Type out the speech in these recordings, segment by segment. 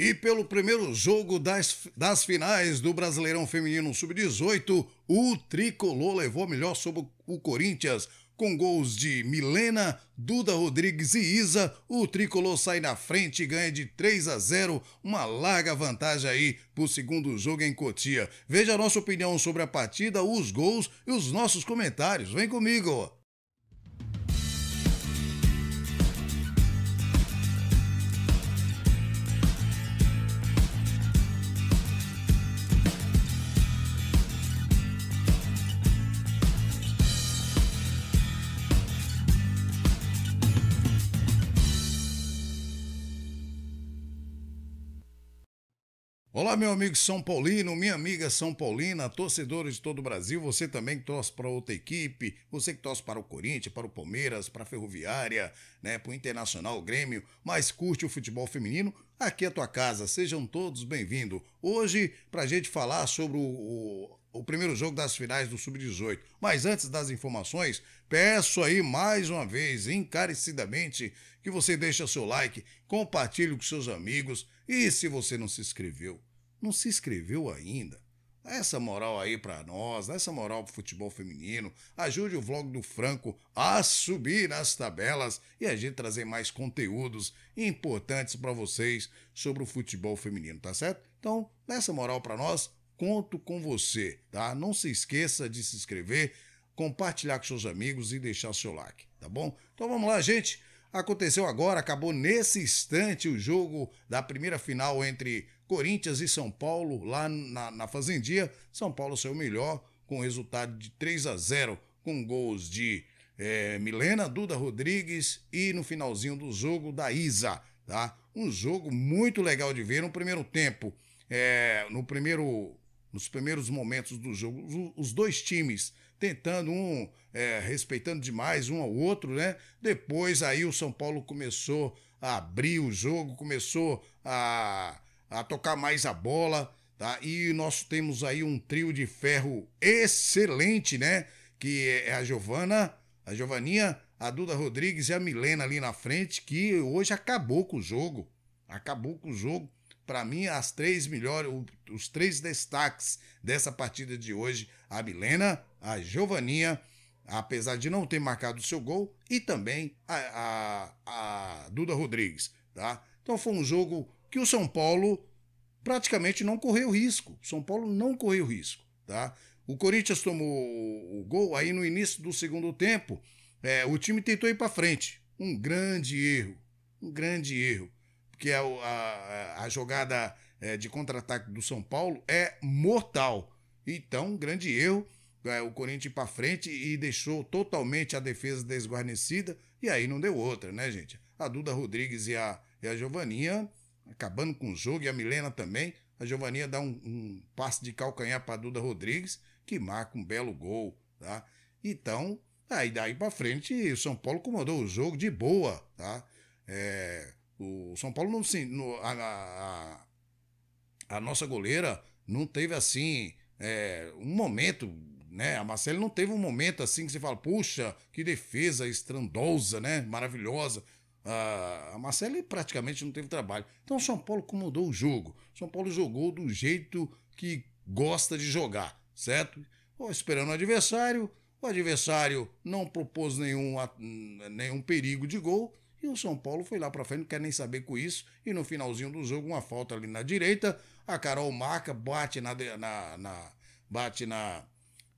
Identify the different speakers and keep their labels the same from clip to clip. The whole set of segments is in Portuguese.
Speaker 1: E pelo primeiro jogo das, das finais do Brasileirão Feminino Sub-18, o Tricolor levou melhor sobre o Corinthians. Com gols de Milena, Duda Rodrigues e Isa, o Tricolor sai na frente e ganha de 3 a 0, uma larga vantagem aí para o segundo jogo em Cotia. Veja a nossa opinião sobre a partida, os gols e os nossos comentários. Vem comigo! Olá, meu amigo São Paulino, minha amiga São Paulina, torcedores de todo o Brasil, você também que torce para outra equipe, você que torce para o Corinthians, para o Palmeiras, para a Ferroviária, né, para o Internacional, o Grêmio, mas curte o futebol feminino, aqui é a tua casa, sejam todos bem-vindos. Hoje, para a gente falar sobre o, o, o primeiro jogo das finais do Sub-18, mas antes das informações, peço aí mais uma vez, encarecidamente, que você deixe seu like, compartilhe com seus amigos e se você não se inscreveu, não se inscreveu ainda? Dá essa moral aí para nós, dá essa moral pro futebol feminino, ajude o vlog do Franco a subir nas tabelas e a gente trazer mais conteúdos importantes para vocês sobre o futebol feminino, tá certo? Então, dá essa moral para nós, conto com você, tá? Não se esqueça de se inscrever, compartilhar com seus amigos e deixar seu like, tá bom? Então vamos lá, gente. Aconteceu agora, acabou nesse instante o jogo da primeira final entre Corinthians e São Paulo lá na, na Fazendia. São Paulo saiu melhor, com resultado de 3 a 0 com gols de é, Milena, Duda Rodrigues e no finalzinho do jogo da Isa. Tá? Um jogo muito legal de ver no primeiro tempo. É, no primeiro, nos primeiros momentos do jogo, os dois times tentando um é, respeitando demais um ao outro, né? Depois aí o São Paulo começou a abrir o jogo, começou a a tocar mais a bola, tá? E nós temos aí um trio de ferro excelente, né? Que é, é a Giovana, a Giovaninha, a Duda Rodrigues e a Milena ali na frente, que hoje acabou com o jogo. Acabou com o jogo. Para mim, as três melhores, os três destaques dessa partida de hoje, a Milena, a Giovaninha, apesar de não ter marcado o seu gol, e também a, a, a Duda Rodrigues, tá? Então foi um jogo que o São Paulo praticamente não correu risco. São Paulo não correu risco, tá? O Corinthians tomou o gol aí no início do segundo tempo. É, o time tentou ir para frente. Um grande erro, um grande erro, porque a, a, a jogada é, de contra-ataque do São Paulo é mortal. Então, um grande erro. É, o Corinthians para frente e deixou totalmente a defesa desguarnecida. E aí não deu outra, né, gente? A Duda Rodrigues e a, e a Giovaninha acabando com o jogo, e a Milena também. A Giovania dá um, um passe de calcanhar para Duda Rodrigues, que marca um belo gol, tá? Então, aí daí para frente, o São Paulo comandou o jogo de boa, tá? É, o São Paulo não se. No, a, a, a, nossa goleira não teve assim é, um momento, né? A Marcela não teve um momento assim que você fala, puxa, que defesa estrandosa, né? Maravilhosa. A Marcela praticamente não teve trabalho. Então o São Paulo comandou o jogo. O São Paulo jogou do jeito que gosta de jogar, certo? Ou esperando o adversário. O adversário não propôs nenhum, nenhum perigo de gol. E o São Paulo foi lá para frente, não quer nem saber com isso. E no finalzinho do jogo, uma falta ali na direita. A Carol marca, bate na, na, na bate na,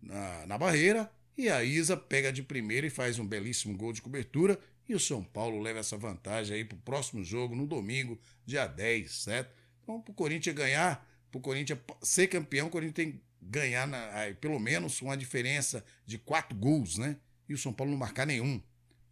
Speaker 1: na, na barreira. E a Isa pega de primeira e faz um belíssimo gol de cobertura. E o São Paulo leva essa vantagem aí para o próximo jogo, no domingo, dia 10, certo? Então, para o Corinthians ganhar, para o Corinthians ser campeão, o Corinthians tem que ganhar na, pelo menos uma diferença de quatro gols, né? E o São Paulo não marcar nenhum.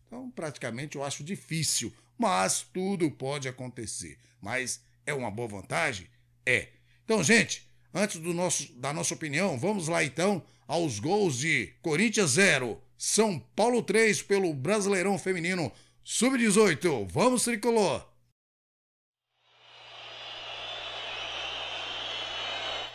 Speaker 1: Então, praticamente, eu acho difícil. Mas tudo pode acontecer. Mas é uma boa vantagem? É. Então, gente, antes do nosso, da nossa opinião, vamos lá então aos gols de Corinthians 0, São Paulo 3 pelo Brasileirão Feminino Sub-18. Vamos, tricolor!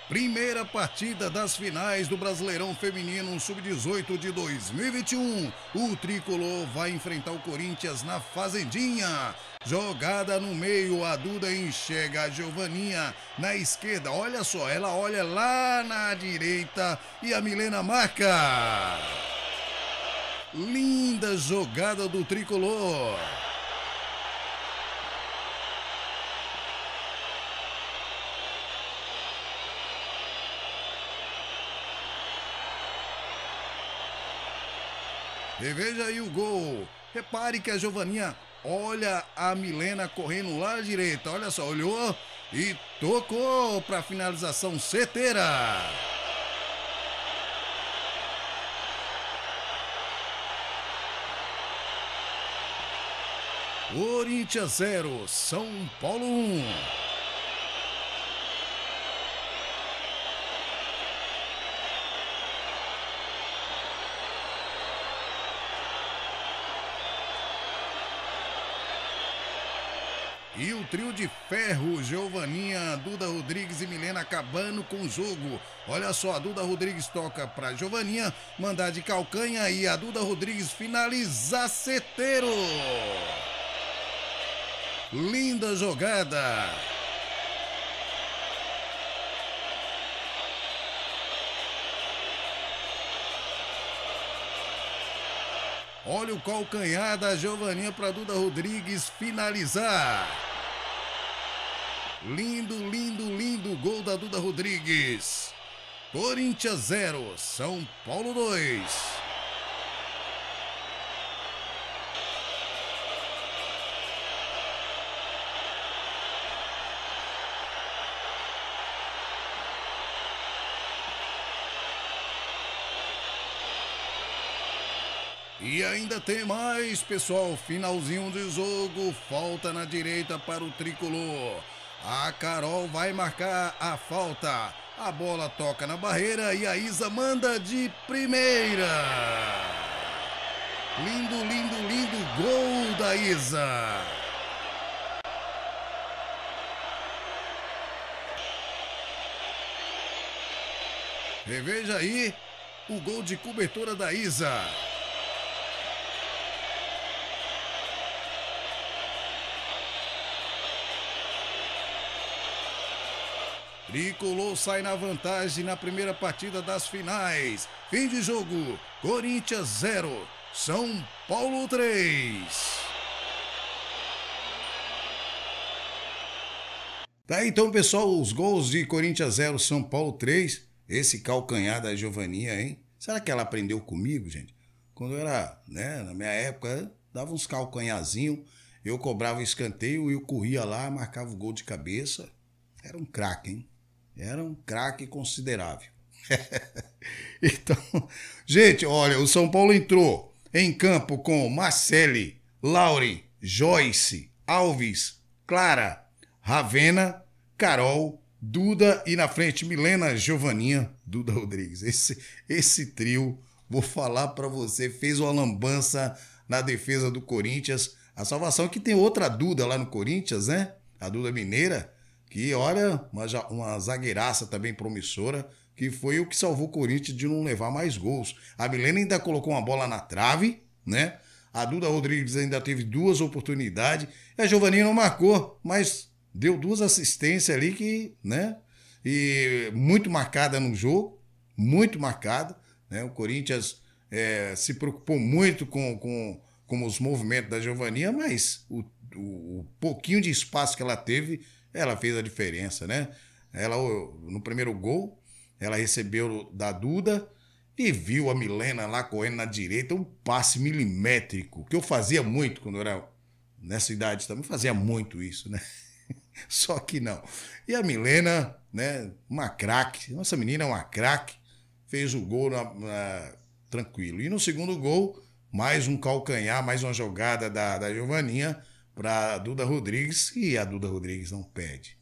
Speaker 1: Primeira partida das finais do Brasileirão Feminino Sub-18 de 2021. O tricolor vai enfrentar o Corinthians na Fazendinha. Jogada no meio, a Duda enxerga a Giovaninha na esquerda. Olha só, ela olha lá na direita e a Milena marca. Linda jogada do tricolor. E veja aí o gol. Repare que a Giovaninha Olha a Milena correndo lá à direita. Olha só, olhou e tocou para finalização certeira. Corinthians 0, São Paulo 1. o trio de ferro, Giovaninha, Duda Rodrigues e Milena acabando com o jogo. Olha só, a Duda Rodrigues toca para Giovaninha, mandar de calcanha e a Duda Rodrigues finalizar seteiro. Linda jogada. Olha o calcanhar da Giovaninha para Duda Rodrigues finalizar. Lindo, lindo, lindo gol da Duda Rodrigues. Corinthians 0, São Paulo 2. E ainda tem mais, pessoal. Finalzinho de jogo. Falta na direita para o tricolor. A Carol vai marcar a falta. A bola toca na barreira e a Isa manda de primeira. Lindo, lindo, lindo gol da Isa. Reveja aí o gol de cobertura da Isa. Tricolor sai na vantagem na primeira partida das finais. Fim de jogo: Corinthians 0, São Paulo 3. Tá então, pessoal, os gols de Corinthians 0, São Paulo 3. Esse calcanhar da Giovania, hein? Será que ela aprendeu comigo, gente? Quando eu era, né, na minha época, dava uns calcanhazinhos, eu cobrava escanteio, eu corria lá, marcava o gol de cabeça. Era um craque, hein? Era um craque considerável. então, gente, olha, o São Paulo entrou em campo com Marcelli, Lauri, Joyce, Alves, Clara, Ravena, Carol, Duda e na frente Milena Giovaninha, Duda Rodrigues. Esse, esse trio, vou falar para você, fez uma lambança na defesa do Corinthians. A salvação é que tem outra Duda lá no Corinthians, né? A Duda Mineira que olha, uma, uma zagueiraça também promissora, que foi o que salvou o Corinthians de não levar mais gols. A Milena ainda colocou uma bola na trave, né? A Duda Rodrigues ainda teve duas oportunidades. E a Giovanni não marcou, mas deu duas assistências ali que, né? E muito marcada no jogo, muito marcada. Né? O Corinthians é, se preocupou muito com, com, com os movimentos da Giovanni, mas o, o, o pouquinho de espaço que ela teve ela fez a diferença, né? Ela, no primeiro gol, ela recebeu da Duda e viu a Milena lá correndo na direita, um passe milimétrico, que eu fazia muito quando o era nessa idade também, fazia muito isso, né? Só que não. E a Milena, né, uma craque, nossa menina é uma craque, fez o gol na, na, tranquilo. E no segundo gol, mais um calcanhar, mais uma jogada da, da Giovaninha, para Duda Rodrigues e a Duda Rodrigues não pede.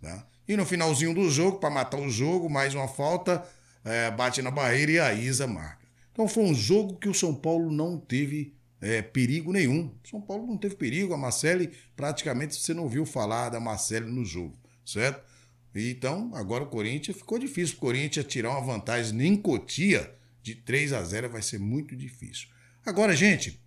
Speaker 1: Tá? E no finalzinho do jogo, para matar o jogo, mais uma falta, é, bate na barreira e a Isa marca. Então foi um jogo que o São Paulo não teve é, perigo nenhum. São Paulo não teve perigo, a Marcele praticamente você não ouviu falar da Marcele no jogo, certo? Então, agora o Corinthians ficou difícil. O Corinthians tirar uma vantagem nem cotia de 3 a 0 vai ser muito difícil. Agora, gente,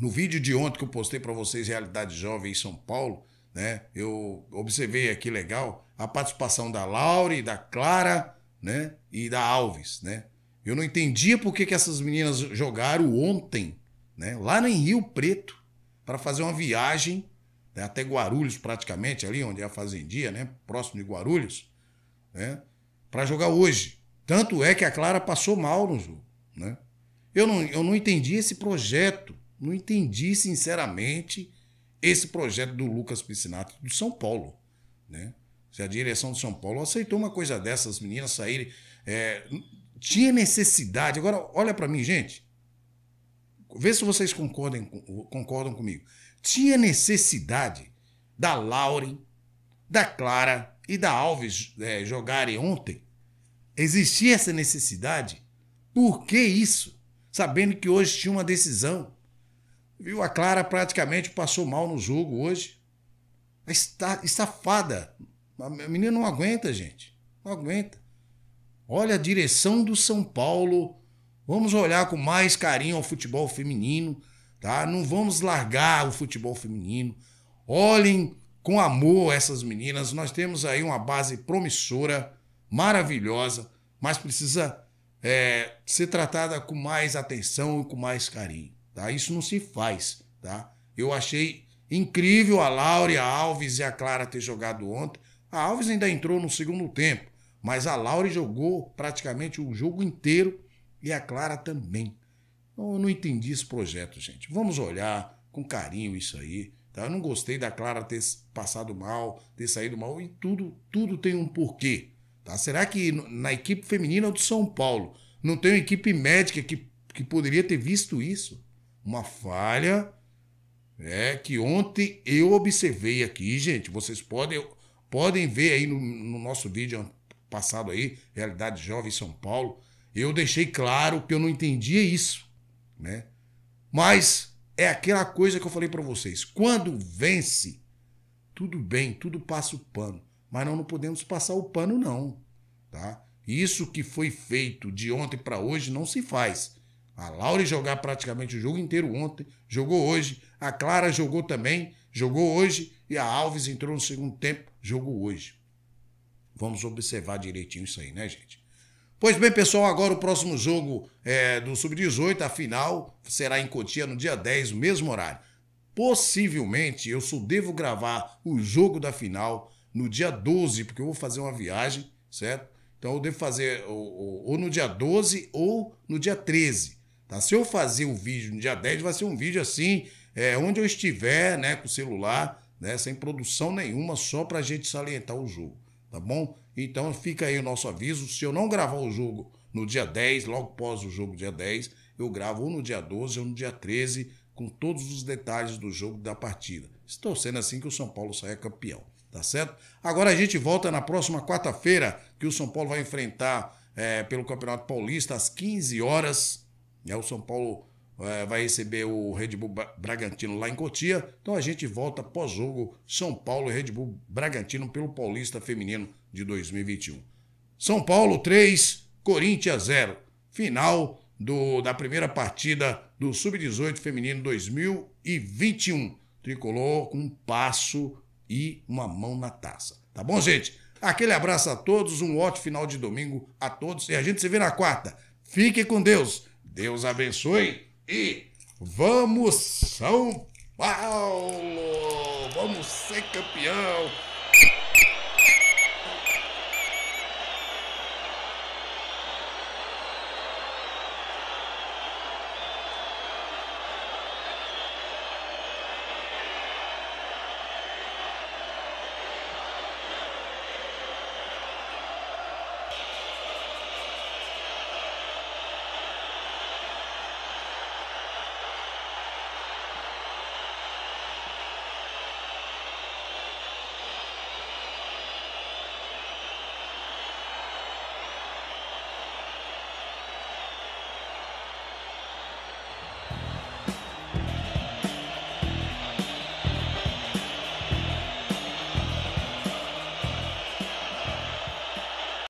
Speaker 1: no vídeo de ontem que eu postei para vocês, Realidade Jovem em São Paulo, né? Eu observei aqui legal a participação da Laura e da Clara, né? E da Alves, né? Eu não entendia por que, que essas meninas jogaram ontem, né? Lá em Rio Preto, para fazer uma viagem né? até Guarulhos, praticamente, ali onde é a fazendia, né? Próximo de Guarulhos, né? Para jogar hoje. Tanto é que a Clara passou mal no jogo, né? Eu não, eu não entendi esse projeto não entendi, sinceramente, esse projeto do Lucas Piscinato do São Paulo. Né? Se a direção do São Paulo aceitou uma coisa dessas, as meninas saírem. É, tinha necessidade. Agora, olha para mim, gente. Vê se vocês concordem, concordam comigo. Tinha necessidade da Lauren, da Clara e da Alves é, jogarem ontem? Existia essa necessidade? Por que isso? Sabendo que hoje tinha uma decisão Viu? A Clara praticamente passou mal no jogo hoje. Está estafada. A menina não aguenta, gente. Não aguenta. Olha a direção do São Paulo. Vamos olhar com mais carinho ao futebol feminino, tá? Não vamos largar o futebol feminino. Olhem com amor essas meninas. Nós temos aí uma base promissora, maravilhosa, mas precisa é, ser tratada com mais atenção e com mais carinho. Tá? Isso não se faz. Tá? Eu achei incrível a Laura, a Alves e a Clara ter jogado ontem. A Alves ainda entrou no segundo tempo, mas a Laura jogou praticamente o jogo inteiro e a Clara também. eu não entendi esse projeto, gente. Vamos olhar com carinho isso aí. Tá? Eu não gostei da Clara ter passado mal, ter saído mal, e tudo, tudo tem um porquê. Tá? Será que na equipe feminina do São Paulo não tem uma equipe médica que, que poderia ter visto isso? uma falha né, que ontem eu observei aqui, gente. Vocês podem, podem ver aí no, no nosso vídeo passado aí, Realidade Jovem São Paulo. Eu deixei claro que eu não entendia isso, né? Mas é aquela coisa que eu falei para vocês. Quando vence, tudo bem, tudo passa o pano. Mas nós não podemos passar o pano, não. Tá? Isso que foi feito de ontem para hoje não se faz. A Laura jogar praticamente o jogo inteiro ontem, jogou hoje. A Clara jogou também, jogou hoje. E a Alves entrou no segundo tempo, jogou hoje. Vamos observar direitinho isso aí, né, gente? Pois bem, pessoal, agora o próximo jogo é do Sub-18, a final, será em Cotia no dia 10, o mesmo horário. Possivelmente eu só devo gravar o jogo da final no dia 12, porque eu vou fazer uma viagem, certo? Então eu devo fazer ou, ou, ou no dia 12 ou no dia 13. Tá? Se eu fazer um vídeo no dia 10, vai ser um vídeo assim, é, onde eu estiver, né, com o celular, né, sem produção nenhuma, só para a gente salientar o jogo, tá bom? Então fica aí o nosso aviso. Se eu não gravar o jogo no dia 10, logo após o jogo dia 10, eu gravo ou no dia 12 ou no dia 13, com todos os detalhes do jogo da partida. Estou sendo assim que o São Paulo saia campeão, tá certo? Agora a gente volta na próxima quarta-feira, que o São Paulo vai enfrentar é, pelo Campeonato Paulista às 15 horas né? O São Paulo é, vai receber o Red Bull Bragantino lá em Cotia. Então a gente volta pós-jogo São Paulo e Red Bull Bragantino pelo Paulista Feminino de 2021. São Paulo 3, Corinthians 0. Final do, da primeira partida do Sub-18 Feminino 2021. Tricolor com um passo e uma mão na taça. Tá bom, gente? Aquele abraço a todos, um ótimo final de domingo a todos e a gente se vê na quarta. Fique com Deus. Deus abençoe e vamos São Paulo! Vamos ser campeão!